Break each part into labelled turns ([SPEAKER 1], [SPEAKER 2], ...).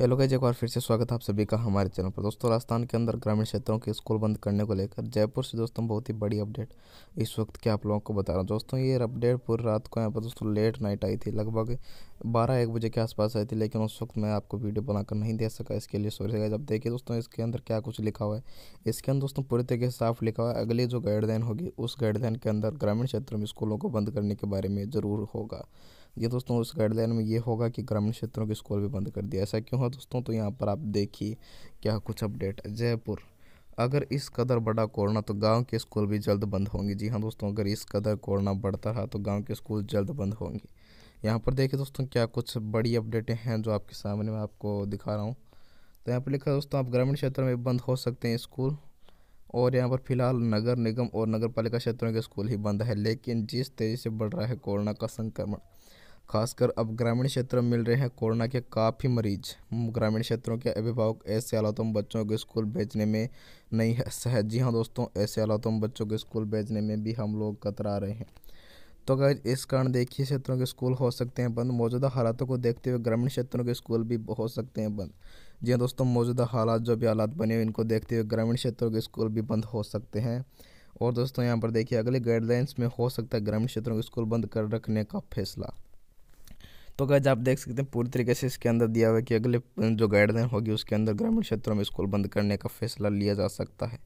[SPEAKER 1] Hello guys एक बार फिर से स्वागत है आप सभी का हमारे चैनल पर दोस्तों राजस्थान के अंदर ग्रामीण क्षेत्रों के स्कूल बंद करने को लेकर जयपुर से दोस्तों बहुत ही बड़ी अपडेट इस वक्त के आप लोगों को बता रहा हूँ दोस्तों ये अपडेट पूरी रात को यहाँ पर दोस्तों लेट नाइट आई थी लगभग बारह एक बजे के आसपास आई थी लेकिन उस वक्त मैं आपको वीडियो बनाकर नहीं दे सका इसके लिए सॉरी गाइज आप देखिए दोस्तों इसके अंदर क्या कुछ लिखा हुआ है इसके अंदर दोस्तों पूरी तरीके से साफ लिखा हुआ है अगली जो गाइडलाइन होगी उस गाइडलाइन के अंदर ग्रामीण क्षेत्रों में स्कूलों को बंद करने के बारे में ज़रूर होगा ये दोस्तों उस गाइडलाइन में ये होगा कि ग्रामीण क्षेत्रों के स्कूल भी बंद कर दिया ऐसा क्यों है दोस्तों तो यहाँ पर आप देखिए क्या कुछ अपडेट जयपुर अगर इस कदर बड़ा कोरोना तो गांव के स्कूल भी जल्द बंद होंगे जी हाँ दोस्तों अगर इस कदर कोरोना बढ़ता रहा तो गांव के स्कूल जल्द बंद होंगे यहाँ पर देखिए दोस्तों क्या कुछ बड़ी अपडेटें हैं जो आपके सामने मैं आपको दिखा रहा हूँ तो यहाँ पर लिखा दोस्तों आप ग्रामीण क्षेत्र में बंद हो सकते हैं स्कूल और यहाँ पर फिलहाल नगर निगम और नगर पालिका क्षेत्रों के स्कूल ही बंद है लेकिन जिस तेज़ी से बढ़ रहा है कोरोना का संक्रमण खासकर अब ग्रामीण क्षेत्र में मिल रहे हैं कोरोना के काफ़ी मरीज ग्रामीण क्षेत्रों के अभिभावक ऐसे हालातों में बच्चों को स्कूल भेजने में नहीं सहज जी हाँ दोस्तों ऐसे हालातों में बच्चों को स्कूल भेजने में भी हम लोग कतरा रहे हैं तो अगर इस कारण देखिए क्षेत्रों के स्कूल हो सकते हैं बंद मौजूदा हालातों को देखते हुए ग्रामीण क्षेत्रों के स्कूल भी हो सकते हैं बंद जी हाँ दोस्तों मौजूदा हालात जो भी हालात बने हुए इनको देखते हुए ग्रामीण क्षेत्रों के स्कूल भी बंद हो सकते हैं और दोस्तों यहाँ पर देखिए अगले गाइडलाइंस में हो सकता है ग्रामीण क्षेत्रों के स्कूल बंद कर रखने का फैसला तो गैज आप देख सकते हैं पूरी तरीके से इसके अंदर दिया हुआ है कि अगले जो गाइडलाइन होगी उसके अंदर ग्रामीण क्षेत्रों में स्कूल बंद करने का फैसला लिया जा सकता है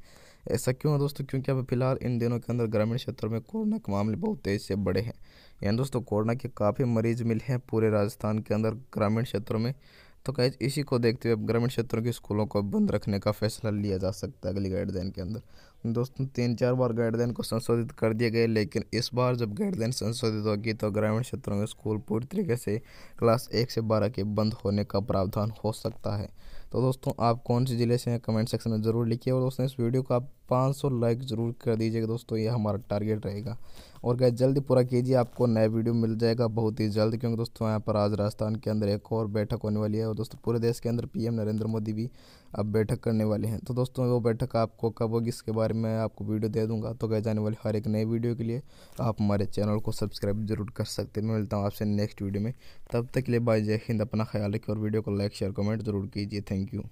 [SPEAKER 1] ऐसा क्यों है दोस्तों क्योंकि अब फिलहाल इन दिनों के अंदर ग्रामीण क्षेत्रों में कोरोना के मामले बहुत तेज़ से बढ़े हैं यानी दोस्तों कोरोना के काफ़ी मरीज मिले हैं पूरे राजस्थान के अंदर ग्रामीण क्षेत्रों में तो गैज इसी को देखते हुए ग्रामीण क्षेत्रों के स्कूलों को बंद रखने का फैसला लिया जा सकता है अगली गाइडलाइन के अंदर दोस्तों तीन चार बार गाइडलाइन को संशोधित कर दिए गए लेकिन इस बार जब गाइडलाइन संशोधित होगी तो ग्रामीण क्षेत्रों के स्कूल पूरी तरीके से क्लास एक से बारह के बंद होने का प्रावधान हो सकता है तो दोस्तों आप कौन से ज़िले से हैं कमेंट सेक्शन में ज़रूर लिखिए और दोस्तों इस वीडियो को आप 500 लाइक ज़रूर कर दीजिएगा दोस्तों ये हमारा टारगेट रहेगा और क्या जल्द पूरा कीजिए आपको नया वीडियो मिल जाएगा बहुत ही जल्द क्योंकि दोस्तों यहाँ पर आज राजस्थान के अंदर एक और बैठक होने वाली है और दोस्तों पूरे देश के अंदर एम नरेंद्र मोदी भी अब बैठक करने वाले हैं तो दोस्तों वो बैठक आपको कब होगी इसके बारे में आपको वीडियो दे दूँगा तो क्या जाने वाली हर एक नए वीडियो के लिए आप हमारे चैनल को सब्सक्राइब जरूर कर सकते हैं मैं मिलता हूँ आपसे नेक्स्ट वीडियो में तब तक के लिए बाय जय हिंद अपना ख्याल रखिए और वीडियो को लाइक शेयर कमेंट जरूर कीजिए थैंक Thank you.